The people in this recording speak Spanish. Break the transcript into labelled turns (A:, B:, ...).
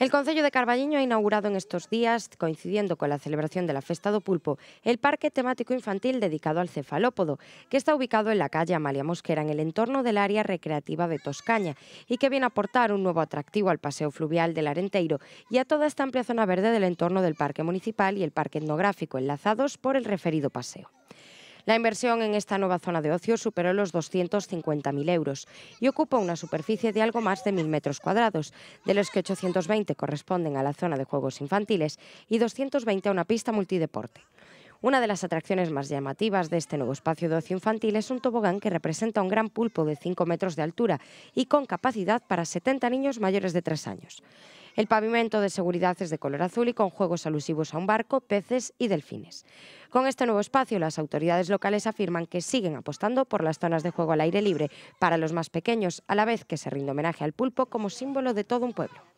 A: El Concello de Carballiño ha inaugurado en estos días, coincidiendo con la celebración de la Festa do Pulpo, el parque temático infantil dedicado al cefalópodo, que está ubicado en la calle Amalia Mosquera, en el entorno del área recreativa de Toscaña, y que viene a aportar un nuevo atractivo al paseo fluvial del Arenteiro y a toda esta amplia zona verde del entorno del parque municipal y el parque etnográfico, enlazados por el referido paseo. La inversión en esta nueva zona de ocio superó los 250.000 euros y ocupa una superficie de algo más de 1.000 metros cuadrados, de los que 820 corresponden a la zona de juegos infantiles y 220 a una pista multideporte. Una de las atracciones más llamativas de este nuevo espacio de ocio infantil es un tobogán que representa un gran pulpo de 5 metros de altura y con capacidad para 70 niños mayores de 3 años. El pavimento de seguridad es de color azul y con juegos alusivos a un barco, peces y delfines. Con este nuevo espacio, las autoridades locales afirman que siguen apostando por las zonas de juego al aire libre para los más pequeños, a la vez que se rinde homenaje al pulpo como símbolo de todo un pueblo.